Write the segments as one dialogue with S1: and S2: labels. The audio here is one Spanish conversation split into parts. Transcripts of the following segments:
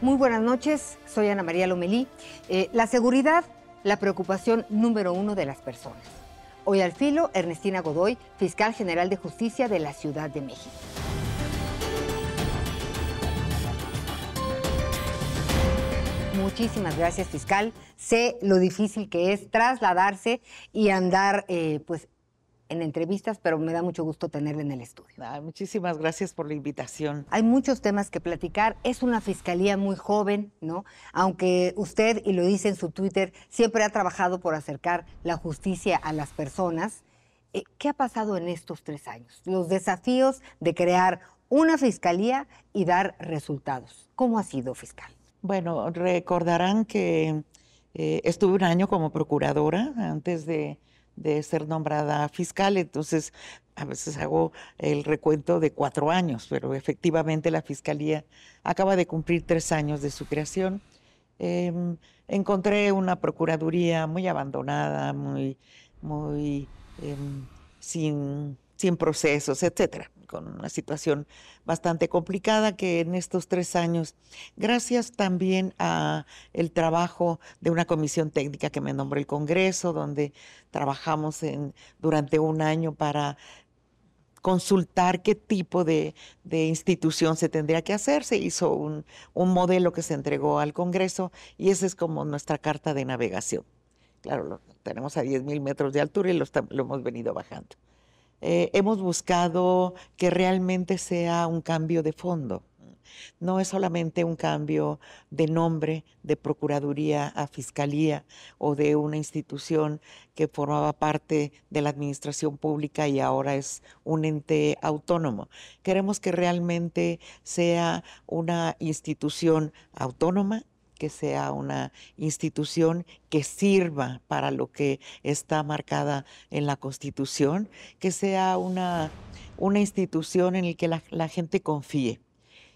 S1: Muy buenas noches, soy Ana María Lomelí. Eh, la seguridad, la preocupación número uno de las personas. Hoy al filo, Ernestina Godoy, fiscal general de justicia de la Ciudad de México. Muchísimas gracias, fiscal. Sé lo difícil que es trasladarse y andar, eh, pues, en entrevistas, pero me da mucho gusto tenerla en el estudio. muchísimas gracias por la
S2: invitación.
S1: Hay muchos temas que platicar. Es una fiscalía muy joven, ¿no? Aunque usted, y lo dice en su Twitter, siempre ha trabajado por acercar la justicia a las personas. Eh, ¿Qué ha pasado en estos tres años? Los desafíos de crear una fiscalía y dar resultados. ¿Cómo ha sido fiscal?
S2: Bueno, recordarán que eh, estuve un año como procuradora antes de de ser nombrada fiscal, entonces a veces hago el recuento de cuatro años, pero efectivamente la fiscalía acaba de cumplir tres años de su creación. Em, encontré una procuraduría muy abandonada, muy, muy em, sin, sin procesos, etcétera con una situación bastante complicada que en estos tres años, gracias también a el trabajo de una comisión técnica que me nombró el Congreso, donde trabajamos durante un año para consultar qué tipo de, institución se tendría que hacer. Se hizo un, modelo que se entregó al Congreso y esa es como nuestra carta de navegación. Claro, lo tenemos a 10.000 metros de altura y lo hemos venido bajando. Eh, hemos buscado que realmente sea un cambio de fondo. No es solamente un cambio de nombre de Procuraduría a Fiscalía o de una institución que formaba parte de la Administración Pública y ahora es un ente autónomo. Queremos que realmente sea una institución autónoma, que sea una institución que sirva para lo que está marcada en la Constitución, que sea una, una institución en la que la, gente confíe.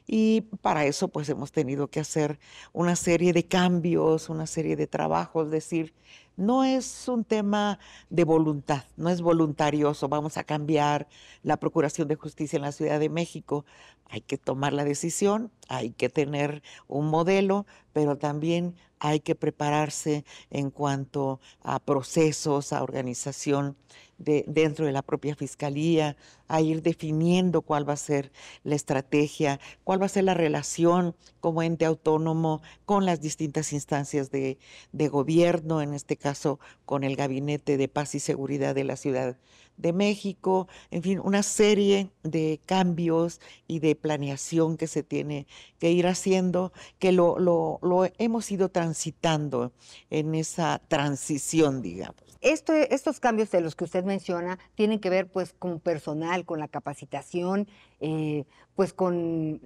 S2: Y para eso pues hemos tenido que hacer una serie de cambios, una serie de trabajos, decir, no es un tema de voluntad, no es voluntarioso, vamos a cambiar la Procuración de Justicia en la Ciudad de México. Hay que tomar la decisión, hay que tener un modelo, pero también hay que prepararse en cuanto a procesos, a organización dentro de la propia fiscalía, a ir definiendo cuál va a ser la estrategia, cuál va a ser la relación como ente autónomo con las distintas instancias de, gobierno, en este caso con el Gabinete de Paz y Seguridad de la Ciudad de México, en fin, una serie de cambios y de planeación que se tiene que ir haciendo, que lo, hemos ido transitando en esa transición, digamos.
S1: Este, estos cambios de los que usted menciona tienen que ver pues con personal, con la capacitación, eh, pues con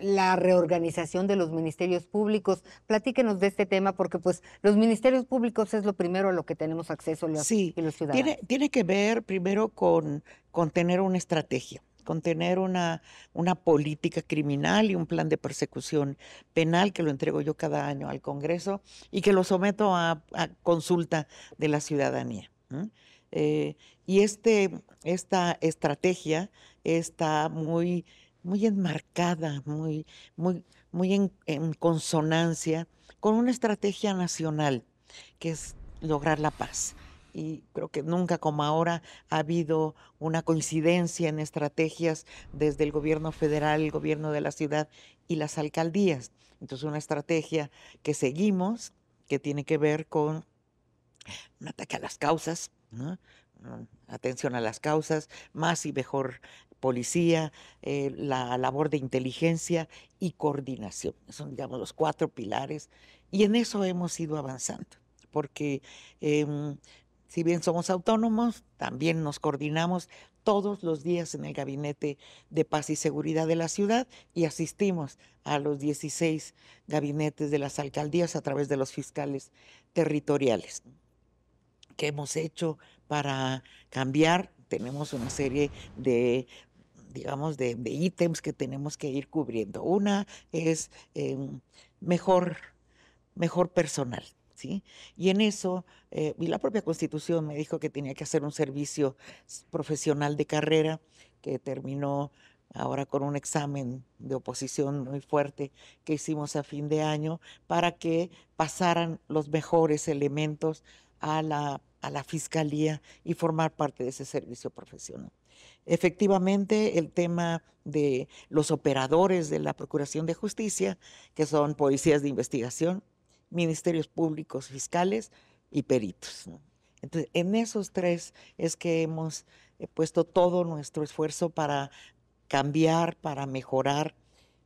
S1: la reorganización de los ministerios públicos. Platíquenos de este tema porque pues los ministerios públicos es lo primero a lo que tenemos acceso los, y
S2: los ciudadanos. Tiene, tiene que ver primero con, tener una estrategia con tener una, una política criminal y un plan de persecución penal que lo entrego yo cada año al Congreso y que lo someto a, consulta de la ciudadanía. Eh, y este, esta estrategia está muy muy enmarcada, muy, muy, muy en, consonancia con una estrategia nacional, que es lograr la paz. Y creo que nunca como ahora ha habido una coincidencia en estrategias desde el gobierno federal, el gobierno de la ciudad y las alcaldías. Entonces, una estrategia que seguimos, que tiene que ver con un ataque a las causas, mm, atención a las causas, más y mejor policía, eh, la labor de inteligencia y coordinación. Son, digamos, los cuatro pilares. Y en eso hemos ido avanzando, porque em, si bien somos autónomos, también nos coordinamos todos los días en el Gabinete de Paz y Seguridad de la ciudad y asistimos a los 16 gabinetes de las alcaldías a través de los fiscales territoriales. ¿Qué hemos hecho para cambiar? Tenemos una serie de digamos, de, ítems que tenemos que ir cubriendo. Una es em, mejor, mejor personal, ¿Sí? Y en eso, eh, la propia Constitución me dijo que tenía que hacer un servicio profesional de carrera, que terminó ahora con un examen de oposición muy fuerte que hicimos a fin de año para que pasaran los mejores elementos a la, a la fiscalía y formar parte de ese servicio profesional. Efectivamente, el tema de los operadores de la Procuración de Justicia, que son policías de investigación, ministerios públicos, fiscales y peritos. Entonces, en esos tres es que hemos eh, puesto todo nuestro esfuerzo para cambiar, para mejorar,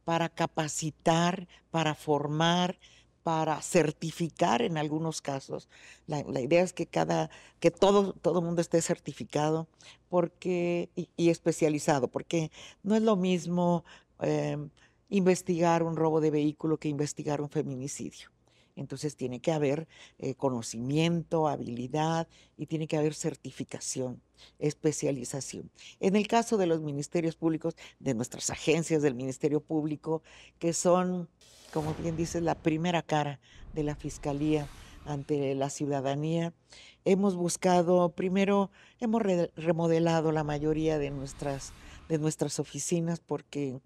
S2: para capacitar, para formar, para certificar en algunos casos. La, idea es que cada, que todo, todo mundo esté certificado porque, y, especializado, porque no es lo mismo em, investigar un robo de vehículo que investigar un feminicidio. Entonces tiene que haber eh, conocimiento, habilidad y tiene que haber certificación, especialización. En el caso de los ministerios públicos, de nuestras agencias del Ministerio Público, que son, como bien dices, la primera cara de la Fiscalía ante la ciudadanía, hemos buscado, primero, hemos remodelado la mayoría de nuestras, de nuestras oficinas porque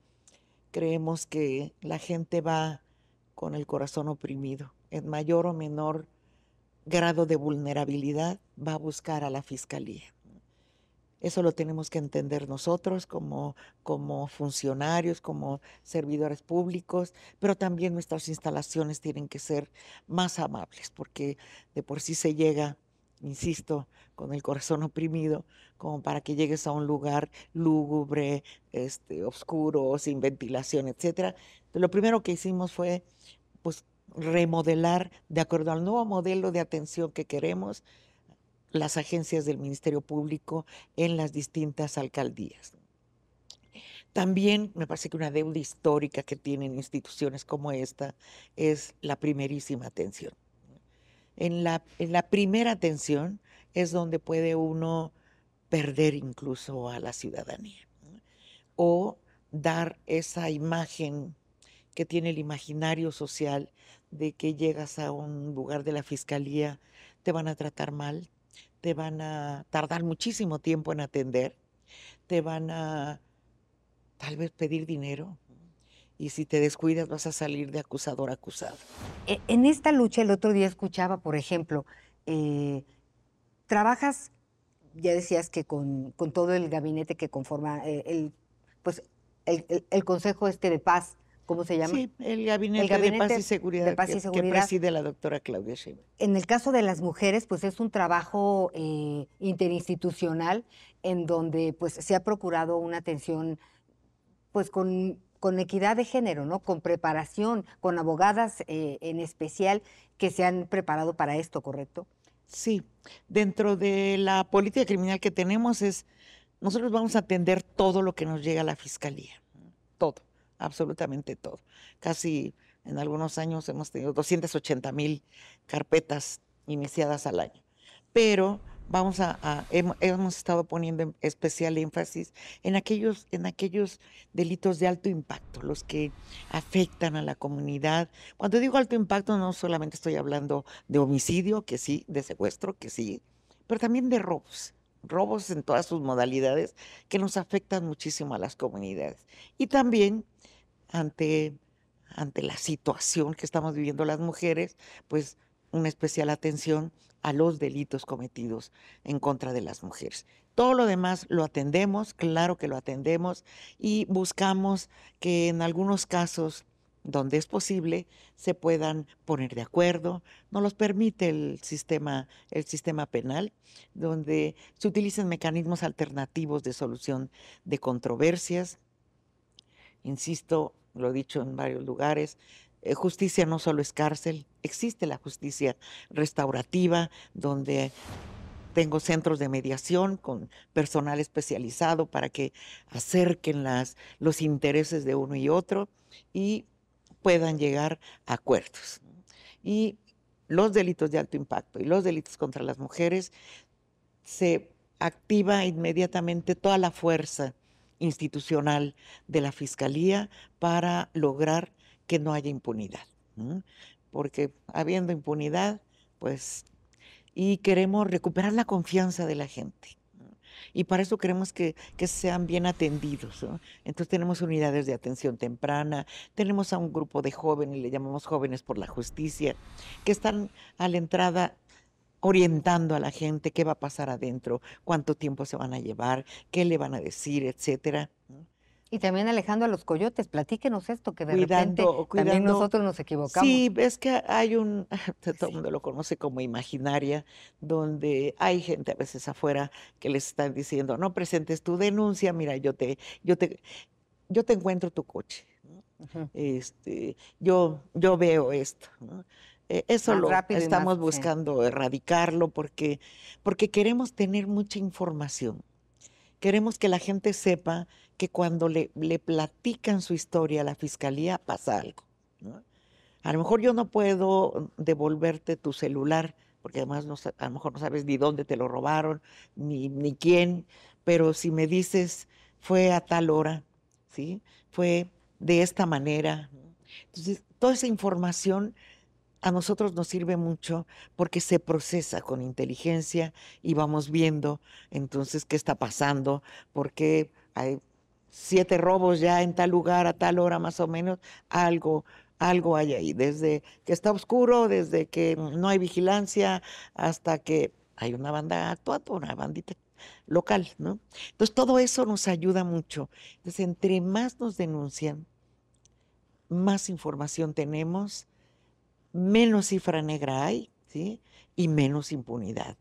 S2: creemos que la gente va con el corazón oprimido mayor o menor grado de vulnerabilidad va a buscar a la fiscalía. Eso lo tenemos que entender nosotros como, como funcionarios, como servidores públicos, pero también nuestras instalaciones tienen que ser más amables, porque de por sí se llega, insisto, con el corazón oprimido, como para que llegues a un lugar lúgubre, este, oscuro, sin ventilación, etc. lo primero que hicimos fue pues, remodelar de acuerdo al nuevo modelo de atención que queremos las agencias del Ministerio Público en las distintas alcaldías. También me parece que una deuda histórica que tienen instituciones como esta es la primerísima atención. En la, primera atención es donde puede uno perder incluso a la ciudadanía o dar esa imagen que tiene el imaginario social de que llegas a un lugar de la fiscalía, te van a tratar mal, te van a tardar muchísimo tiempo en atender, te van a tal vez pedir dinero y si te descuidas vas a salir de acusador a acusado. E, en esta lucha el otro día escuchaba, por ejemplo, eh,
S1: trabajas, ya decías que con, todo el gabinete que conforma eh, el, pues, el Consejo Este de Paz, ¿cómo se llama? Sí,
S2: el Gabinete, de Paz y Seguridad, Que, preside la doctora Claudia Sheinbaum.
S1: En el caso de las mujeres, pues es un trabajo eh, interinstitucional en donde pues se ha procurado una atención pues con, con equidad de género, ¿no? Con preparación, con abogadas eh, en especial que se han preparado para esto, ¿correcto?
S2: Sí, dentro de la política criminal que tenemos es, nosotros vamos a atender todo lo que nos llega a la fiscalía, todo absolutamente todo. Casi en algunos años hemos tenido 280 mil carpetas iniciadas al año. Pero vamos a, hemos, estado poniendo em, especial énfasis en aquellos, en aquellos delitos de alto impacto, los que afectan a la comunidad. Cuando digo alto impacto, no solamente estoy hablando de homicidio, que sí, de secuestro, que sí, pero también de robos robos en todas sus modalidades que nos afectan muchísimo a las comunidades. Y también ante, ante la situación que estamos viviendo las mujeres, pues una especial atención a los delitos cometidos en contra de las mujeres. Todo lo demás lo atendemos, claro que lo atendemos, y buscamos que en algunos casos donde es posible, se puedan poner de acuerdo. No los permite el sistema, el sistema penal, donde se utilicen mecanismos alternativos de solución de controversias, insisto, lo he dicho en varios lugares, eh, justicia no solo es cárcel, existe la justicia restaurativa, donde tengo centros de mediación con personal especializado para que acerquen las, los intereses de uno y otro y puedan llegar a acuerdos. Y los delitos de alto impacto y los delitos contra las mujeres se activa inmediatamente toda la fuerza institucional de la Fiscalía para lograr que no haya impunidad. Porque habiendo impunidad, pues, y queremos recuperar la confianza de la gente. Y para eso queremos que, sean bien atendidos. Entonces tenemos unidades de atención temprana, tenemos a un grupo de jóvenes, le llamamos jóvenes por la justicia, que están a la entrada orientando a la gente qué va a pasar adentro, cuánto tiempo se van a llevar, qué le van a decir, etcétera.
S1: Y también alejando a los coyotes, platíquenos esto, que de repente también nosotros nos equivocamos. Sí,
S2: es que hay un, todo el mundo lo conoce como imaginaria, donde hay gente a veces afuera que les están diciendo, no presentes tu denuncia, mira, yo te, yo te, yo te encuentro tu coche, este, yo, yo veo esto, eh, eso lo estamos buscando erradicarlo porque, porque queremos tener mucha información. Queremos que la gente sepa que cuando le, le platican su historia a la fiscalía pasa algo. A lo mejor yo no puedo devolverte tu celular, porque además no, a lo mejor no sabes ni dónde te lo robaron, ni, ni quién, pero si me dices fue a tal hora, ¿sí? fue de esta manera. Entonces, toda esa información a nosotros nos sirve mucho porque se procesa con inteligencia y vamos viendo entonces qué está pasando, porque hay siete robos ya en tal lugar a tal hora más o menos, algo algo hay ahí, desde que está oscuro, desde que no hay vigilancia, hasta que hay una banda actuando, una bandita local, ¿no? Entonces todo eso nos ayuda mucho. Entonces, entre más nos denuncian, más información tenemos menos cifra negra hay, ¿sí? Y menos impunidad.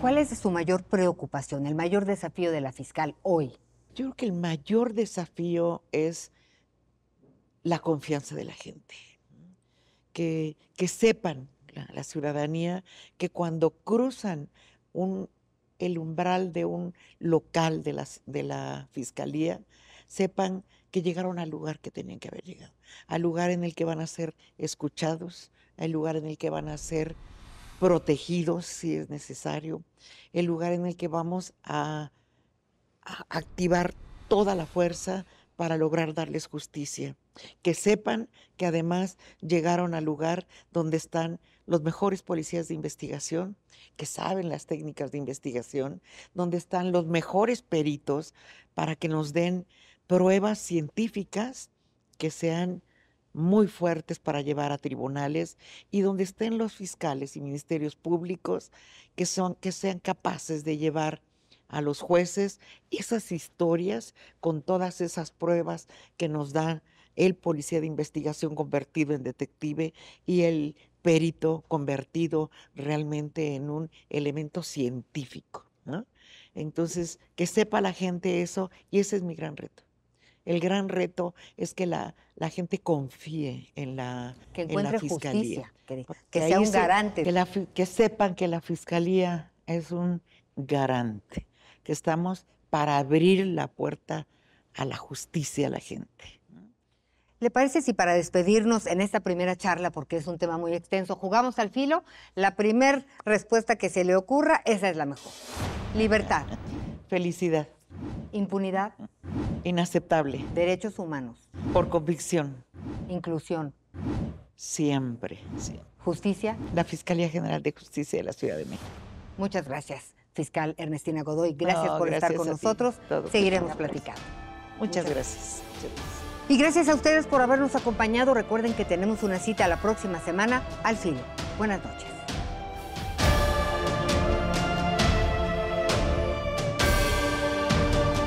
S1: ¿Cuál es su mayor preocupación, el mayor desafío de la fiscal hoy? Yo creo que
S2: el mayor desafío es la confianza de la gente. Que, sepan la, ciudadanía que cuando cruzan el umbral de un local de la fiscalía, sepan que llegaron al lugar que tenían que haber llegado, al lugar en el que van a ser escuchados, al lugar en el que van a ser protegidos si es necesario, el lugar en el que vamos a, activar toda la fuerza para lograr darles justicia. Que sepan que además llegaron al lugar donde están los mejores policías de investigación, que saben las técnicas de investigación, donde están los mejores peritos para que nos den pruebas científicas que sean muy fuertes para llevar a tribunales y donde estén los fiscales y ministerios públicos que, son, que sean capaces de llevar a los jueces esas historias con todas esas pruebas que nos da el policía de investigación convertido en detective y el perito convertido realmente en un elemento científico. Entonces, que sepa la gente eso y ese es mi gran reto. El gran reto es que la, gente confíe en la, que la fiscalía.
S1: Justicia, que, sea un garante.
S2: que sepan que la fiscalía es un garante, que estamos para abrir la puerta a la justicia a la gente.
S1: ¿Le parece si para despedirnos en esta primera charla, porque es un tema muy extenso, jugamos al filo? La primera respuesta que se le ocurra, esa es la mejor. Libertad. Felicidad. Impunidad.
S2: Inaceptable.
S1: Derechos humanos.
S2: Por convicción.
S1: Inclusión.
S2: Siempre, Justicia. La Fiscalía General de Justicia de la Ciudad de México.
S1: Muchas gracias, fiscal Ernestina Godoy. Gracias por estar con nosotros. Seguiremos platicando.
S2: Muchas, gracias.
S1: Y gracias a ustedes por habernos acompañado. Recuerden que tenemos una cita la próxima semana al fin. Buenas noches.